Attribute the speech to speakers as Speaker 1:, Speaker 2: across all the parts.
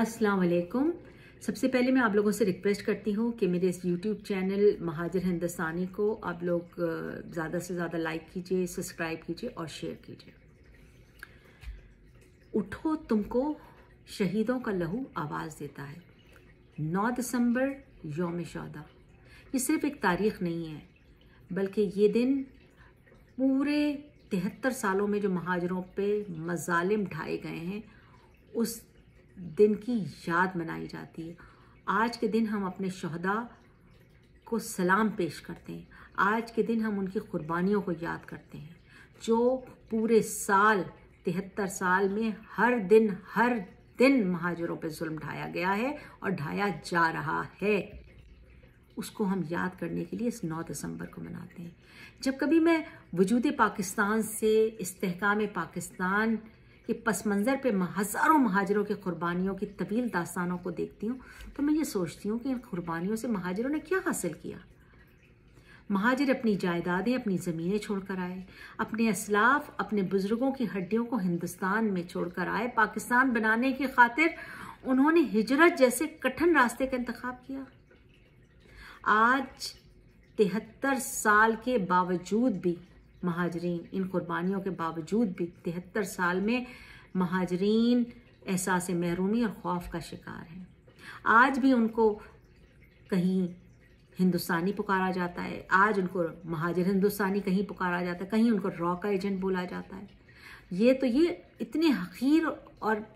Speaker 1: अस्सलाम वालेकुम सबसे पहले मैं आप लोगों से रिक्वेस्ट करती हूँ कि मेरे इस यूट्यूब चैनल महाजर हिंदुस्तानी को आप लोग ज़्यादा से ज़्यादा लाइक कीजिए सब्सक्राइब कीजिए और शेयर कीजिए उठो तुमको शहीदों का लहू आवाज़ देता है 9 दिसंबर योम शौदा ये सिर्फ एक तारीख नहीं है बल्कि ये दिन पूरे तिहत्तर सालों में जो महाजरों पर मजालिम ढाए गए हैं उस दिन की याद मनाई जाती है आज के दिन हम अपने शहदा को सलाम पेश करते हैं आज के दिन हम उनकी क़ुरबानियों को याद करते हैं जो पूरे साल तिहत्तर साल में हर दिन हर दिन महाजरों पर जुल्म ढाया गया है और ढाया जा रहा है उसको हम याद करने के लिए इस 9 दिसंबर को मनाते हैं जब कभी मैं वजूद पाकिस्तान से इसकाम पाकिस्तान कि पस मंज़र पर मैं हज़ारों महाजरों की कुर्बानियों की तवील दास्तानों को देखती हूँ तो मैं ये सोचती हूँ कि इन कुर्बानियों से महाजरों ने क्या हासिल किया महाजर अपनी जायदादें अपनी ज़मीनें छोड़कर आए अपने असलाफ अपने बुज़ुर्गों की हड्डियों को हिंदुस्तान में छोड़कर आए पाकिस्तान बनाने की खातिर उन्होंने हिजरत जैसे कठिन रास्ते का इंतखब किया आज तिहत्तर साल के बावजूद भी महाजरीन इन कुर्बानियों के बावजूद भी तिहत्तर साल में महाजरीन एहसास महरूमी और खौफ का शिकार हैं आज भी उनको कहीं हिंदुस्तानी पुकारा जाता है आज उनको महाजर हिंदुस्तानी कहीं पुकारा जाता है कहीं उनको रॉ का एजेंट बोला जाता है ये तो ये इतने हकीर और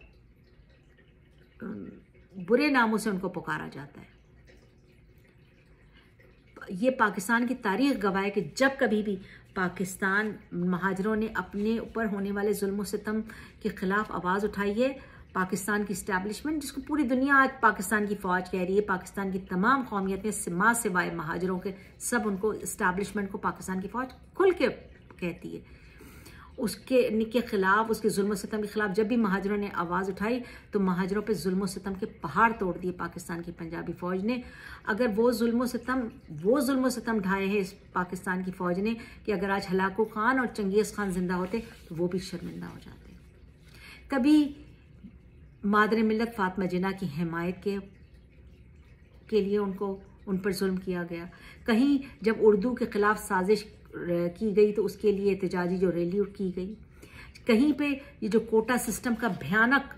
Speaker 1: बुरे नामों से उनको पुकारा जाता है ये पाकिस्तान की तारीख गवाह है कि जब कभी भी पाकिस्तान महाजरों ने अपने ऊपर होने वाले जुल्म सितम के खिलाफ आवाज़ उठाई है पाकिस्तान की इस्टेबलिशमेंट जिसको पूरी दुनिया आज पाकिस्तान की फ़ौज कह रही है पाकिस्तान की तमाम कौमियतें माँ सिवाय महाजरों के सब उनको इस्टेबलिशमेंट को पाकिस्तान की फ़ौज खुल के कहती है उसके के खिलाफ उसके जुल्म सितम के खिलाफ जब भी महाजरों ने आवाज़ उठाई तो महाजरों पे जुल्म सितम के पहाड़ तोड़ दिए पाकिस्तान की पंजाबी फ़ौज ने अगर वो जुल्म सितम वो जुल्म सितम ढाए हैं इस पाकिस्तान की फ़ौज ने कि अगर आज हलाकू खान और चंगेज़ खान जिंदा होते तो वो भी शर्मिंदा हो जाते कभी मादर मिलत फातमा जिना की हमायत के के लिए उनको उन पर जुल्म किया गया कहीं जब उर्दू के ख़िलाफ़ साजिश की गई तो उसके लिए एहतजाजी जो रैली की गई कहीं पे ये जो कोटा सिस्टम का भयानक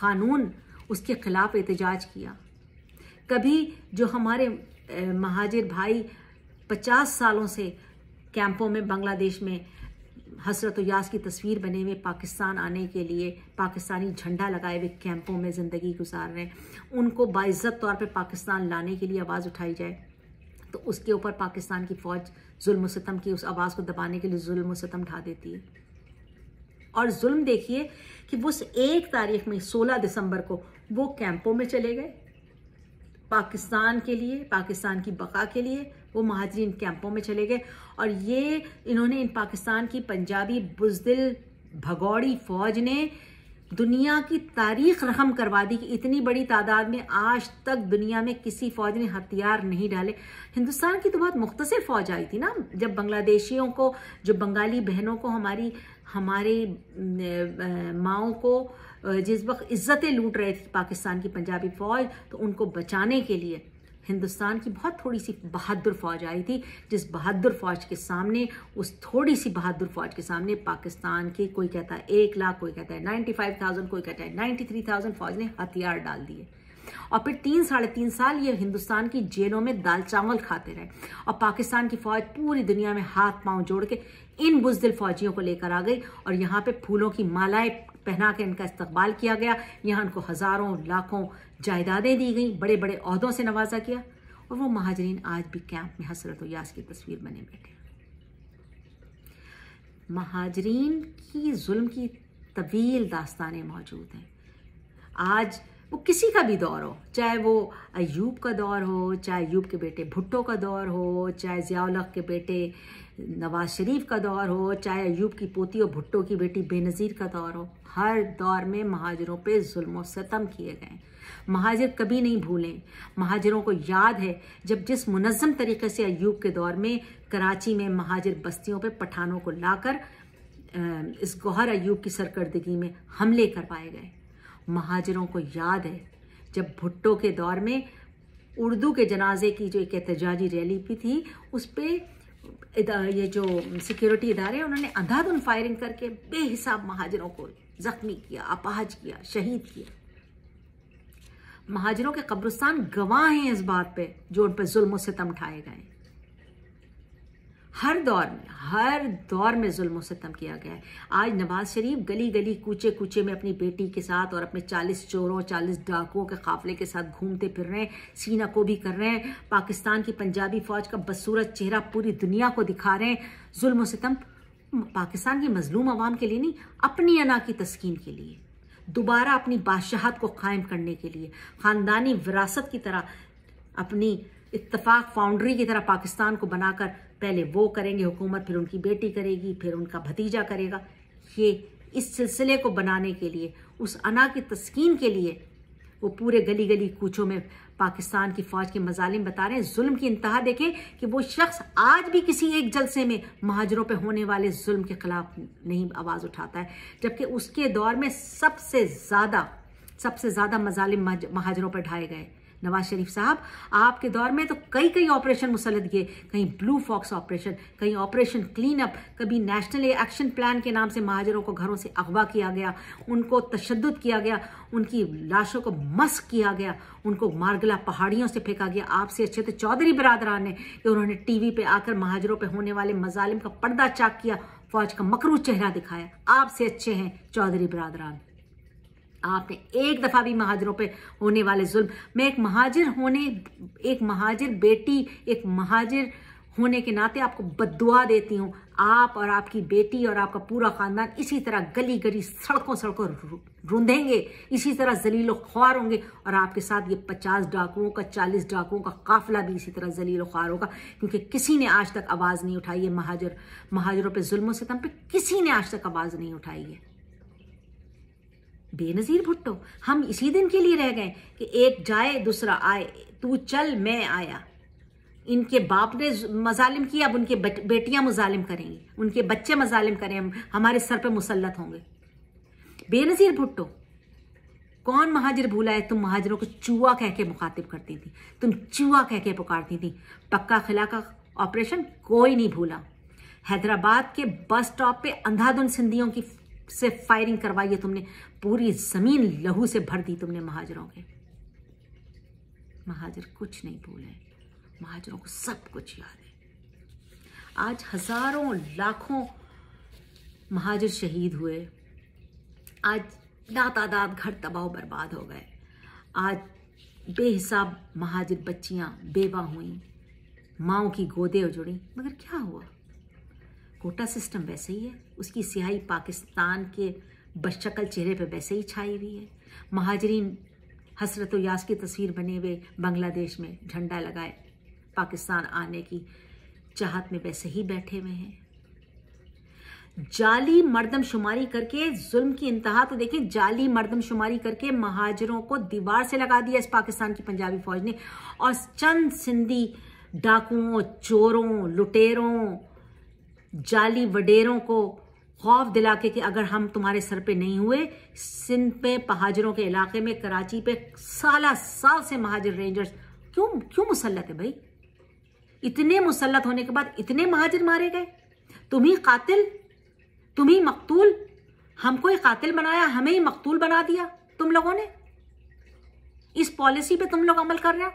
Speaker 1: कानून उसके खिलाफ एहतजाज किया कभी जो हमारे महाजिर भाई पचास सालों से कैंपों में बांग्लादेश में हसरत यास की तस्वीर बने हुए पाकिस्तान आने के लिए पाकिस्तानी झंडा लगाए हुए कैंपों में ज़िंदगी गुजार रहे हैं उनको बाज़त तौर पे पाकिस्तान लाने के लिए आवाज़ उठाई जाए तो उसके ऊपर पाकिस्तान की फ़ौज जुल्म सितम की उस आवाज़ को दबाने के लिए जुल्म सितम ढा देती है और जुल्म देखिए कि वो उस एक तारीख में 16 दिसंबर को वो कैंपों में चले गए पाकिस्तान के लिए पाकिस्तान की बका के लिए वो महाजरीन कैंपों में चले गए और ये इन्होंने इन पाकिस्तान की पंजाबी बुजदिल भगौड़ी फौज ने दुनिया की तारीख रकम करवा दी कि इतनी बड़ी तादाद में आज तक दुनिया में किसी फौज ने हथियार नहीं डाले हिंदुस्तान की तो बहुत मुख्तर फौज आई थी ना जब बांग्लादेशियों को जो बंगाली बहनों को हमारी हमारे माओ को जिस वक्त इज्जतें लूट रहे थी पाकिस्तान की पंजाबी फौज तो उनको बचाने के लिए हिंदुस्तान की बहुत थोड़ी सी बहादुर फौज आई थी जिस बहादुर फौज के सामने उस थोड़ी सी बहादुर फौज के सामने पाकिस्तान के कोई कहता है एक लाख कोई कहता है नाइन्टी फाइव थाउजेंड कोई कहता है नाइन्टी थ्री थाउजेंड फौज ने हथियार डाल दिए और फिर तीन साढ़े तीन साल ये हिंदुस्तान की जेलों में दाल चावल खाते रहे और पाकिस्तान की फौज पूरी दुनिया में हाथ पांव जोड़ के इन बुजदिल फौजियों को लेकर आ गई और यहाँ पे फूलों की मालाएं पहना के इनका इस्तकबाल किया गया यहाँ उनको हज़ारों लाखों जायदादें दी गई बड़े बड़े अहदों से नवाजा किया और वो महाजरीन आज भी कैंप में हसरत यास की तस्वीर बने बैठे महाजरीन की जुल्म की तवील दास्तानें मौजूद हैं आज वो किसी का भी दौर हो चाहे वो अयूब का दौर हो चाहे अयूब के बेटे भुट्टो का दौर हो चाहे जियालख के बेटे नवाज शरीफ का दौर हो चाहे अयूब की पोती और भुट्टो की बेटी बेनज़ीर का दौर हो हर दौर में महाजरों पे जुल्म सतम किए गए महाजर कभी नहीं भूलें महाजरों को याद है जब जिस मुनज़म तरीके से अयूब के दौर में कराची में महाजर बस्तियों पे पठानों को लाकर इस गौहर अयूब की सरकर्दगी में हमले करवाए गए महाजरों को याद है जब भुट्टो के दौर में उर्दू के जनाजे की जो एक एहतजाजी रैली भी थी उस पर ये जो सिक्योरिटी इदारे उन्होंने अंधाधुन फायरिंग करके बेहिसाब महाजरों को जख्मी किया अपाहज किया शहीद किया महाजरों के कब्रिस्तान गवाह हैं इस बात पे जो उन पर जुल्म सितम ठाए गए हर दौर में हर दौर में जुल्म सितम किया गया है आज नवाज शरीफ गली गली कूचे कूचे में अपनी बेटी के साथ और अपने चालीस चोरों चालीस डाकुओं के काफले के साथ घूमते फिर रहे हैं सीना को भी कर रहे हैं पाकिस्तान की पंजाबी फौज का बदसूरत चेहरा पूरी दुनिया को दिखा रहे हैं जुल्म सितम पाकिस्तान की मजलूम आवाम के लिए नहीं अपनी अना की तस्कीन के लिए दोबारा अपनी बादशाहत को कायम करने के लिए ख़ानदानी विरासत की तरह अपनी इत्तफाक फाउंड्री की तरह पाकिस्तान को बनाकर पहले वो करेंगे हुकूमत फिर उनकी बेटी करेगी फिर उनका भतीजा करेगा ये इस सिलसिले को बनाने के लिए उस अना की तस्कीन के लिए वो पूरे गली गली कूचों में पाकिस्तान की फौज के मजालिम बता रहे हैं जुल्म की इंतहा देखें कि वो शख्स आज भी किसी एक जलसे में महाजरों पे होने वाले जुल्म के खिलाफ नहीं आवाज़ उठाता है जबकि उसके दौर में सबसे ज़्यादा सबसे ज़्यादा मजालिम महाजरों पर ढाए गए नवाज शरीफ साहब आपके दौर में तो कई कई ऑपरेशन मुसलत किए कहीं ब्लू फॉक्स ऑपरेशन कहीं ऑपरेशन क्लीन अप कभी नेशनल एक्शन प्लान के नाम से महाजरों को घरों से अगवा किया गया उनको तशद किया गया उनकी लाशों को मस्क किया गया उनको मारगला पहाड़ियों से फेंका गया आपसे अच्छे तो चौधरी बरादरान ने कि उन्होंने टीवी पे आकर महाजरों पे होने वाले मजालिम का पर्दा चाक किया फौज का मकरू चेहरा दिखाया आपसे अच्छे हैं चौधरी बरादरान आपने एक दफा भी महाजरों पे होने वाले जुल्म मैं एक महाजिर होने एक महाजर बेटी एक महाजिर होने के नाते आपको बदुआ देती हूँ आप और आपकी बेटी और आपका पूरा खानदान इसी तरह गली गली सड़कों सड़कों रूंधेंगे इसी तरह जलीलो ख्वार होंगे और आपके साथ ये पचास डाकुओं का चालीस डाकुओं का काफिला भी इसी तरह जलीलो ख्वार होगा क्योंकि किसी ने आज तक आवाज़ नहीं उठाई है महाजर महाजरों पे जुल्म तम पे किसी ने आज तक आवाज़ नहीं उठाई है बेनजीर भुट्टो हम इसी दिन के लिए रह गए कि एक जाए दूसरा आए तू चल मैं आया इनके बाप ने मजालिम किया अब उनके बेटियां मुजालिम करेंगी उनके बच्चे मजालिम करें हमारे सर पे मुसलत होंगे बेनजीर भुट्टो कौन महाजर भूला है तुम महाजरों को चूआ कह के मुखातिब करती थी तुम चूहा कह के पुकारती थी पक्का खिला का ऑपरेशन कोई नहीं भूला हैदराबाद के बस स्टॉप पे अंधाधुन सिंधियों की से फायरिंग करवाई है तुमने पूरी जमीन लहू से भर दी तुमने महाजरों के महाजर कुछ नहीं भूले महाजरों को सब कुछ याद है आज हजारों लाखों महाजर शहीद हुए आज आदात घर तबाह बर्बाद हो गए आज बेहिसाब महाजर बच्चियां बेवा हुई माओ की गोदे जुड़ी मगर क्या हुआ कोटा सिस्टम वैसे ही है उसकी स्याही पाकिस्तान के बशक्ल चेहरे पर वैसे ही छाई हुई है महाजरीन हसरत यास की तस्वीर बने हुए बांग्लादेश में झंडा लगाए पाकिस्तान आने की चाहत में वैसे ही बैठे हुए हैं जाली मर्दमशुमारी करके जुल्म की इंतहा तो देखें जाली मर्दमशुमारी करके महाजरों को दीवार से लगा दिया इस पाकिस्तान की पंजाबी फौज ने और चंद सिंधी डाकुओं चोरों लुटेरों जाली वडेरों को खौफ दिला के कि अगर हम तुम्हारे सर पे नहीं हुए सिंध पे महाजरों के इलाके में कराची पे साला साल से महाजर रेंजर्स क्यों क्यों मुसलत है भाई इतने मुसलत होने के बाद इतने महाजर मारे गए तुम ही कातिल तुम ही मकतूल हमको ही कातिल बनाया हमें ही मकतूल बना दिया तुम लोगों ने इस पॉलिसी पे तुम लोग अमल कर रहे हो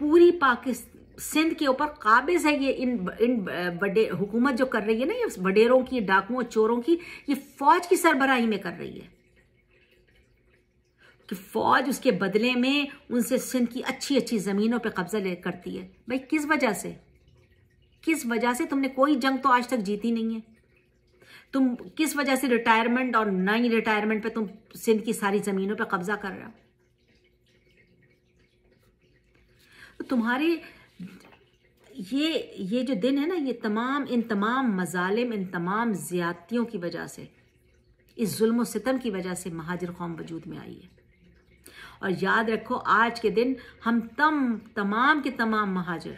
Speaker 1: पूरी पाकिस्तान सिंध के ऊपर काबिज है ये इन इन बड़े हुकूमत जो कर रही है ना ये वडेरों की डाकुओं चोरों की ये फौज की सरबराही में कर रही है कि फौज उसके बदले में उनसे सिंध की अच्छी अच्छी ज़मीनों पे कब्जा ले करती है भाई किस वजह से किस वजह से तुमने कोई जंग तो आज तक जीती नहीं है तुम किस वजह से रिटायरमेंट और नई रिटायरमेंट पे तुम सिंध की सारी ज़मीनों पे कब्जा कर रहे हो तो तुम्हारे ये ये जो दिन है ना ये तमाम इन तमाम मजालिम इन तमाम ज़्यादतियों की वजह से इस जुल्म सितम की वजह से महाजर कौम वजूद में आई है और याद रखो आज के दिन हम तम तमाम के तमाम महाजर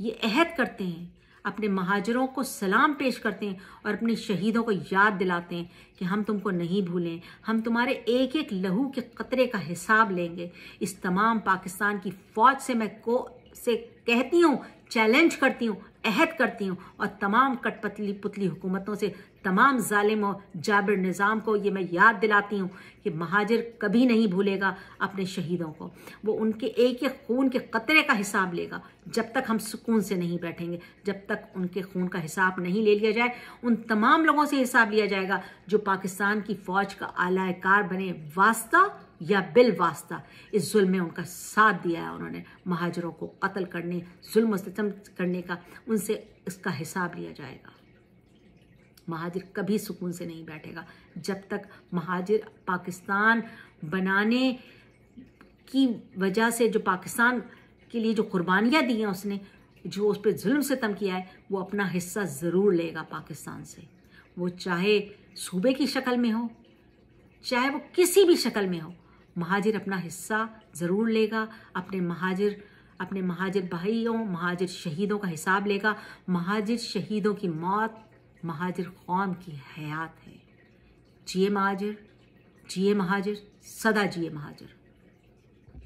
Speaker 1: ये अहद करते हैं अपने महाजरों को सलाम पेश करते हैं और अपने शहीदों को याद दिलाते हैं कि हम तुमको नहीं भूलें हम तुम्हारे एक एक लहू के कतरे का हिसाब लेंगे इस तमाम पाकिस्तान की फ़ौज से मैं को से कहती हूँ चैलेंज करती हूँ अहद करती हूँ और तमाम कटपतली पुतली हुकूमतों से तमाम ालिम और जाबिर निज़ाम को ये मैं याद दिलाती हूँ कि महाजिर कभी नहीं भूलेगा अपने शहीदों को वो उनके एक एक खून के कतरे का हिसाब लेगा जब तक हम सुकून से नहीं बैठेंगे जब तक उनके खून का हिसाब नहीं ले लिया जाए उन तमाम लोगों से हिसाब लिया जाएगा जो पाकिस्तान की फ़ौज का आलाकार बने वास्ता या बिल वास्ता इस जुल्म में उनका साथ दिया है उन्होंने महाजरों को कत्ल करने जुल्म सितम करने का उनसे इसका हिसाब लिया जाएगा महाजिर कभी सुकून से नहीं बैठेगा जब तक महाजिर पाकिस्तान बनाने की वजह से जो पाकिस्तान के लिए जो कुर्बानियाँ दी हैं उसने जो उस पर जुल्म सितम किया है वो अपना हिस्सा ज़रूर लेगा पाकिस्तान से वो चाहे सूबे की शक्ल में हो चाहे वो किसी भी शक्ल में हो महाजिर अपना हिस्सा ज़रूर लेगा अपने महाजिर अपने महाजिर भाइयों महाजिर शहीदों का हिसाब लेगा महाजिर शहीदों की मौत महाजिर कौम की हयात है जिए महाजिर जिए महाजिर सदा जिए महाजिर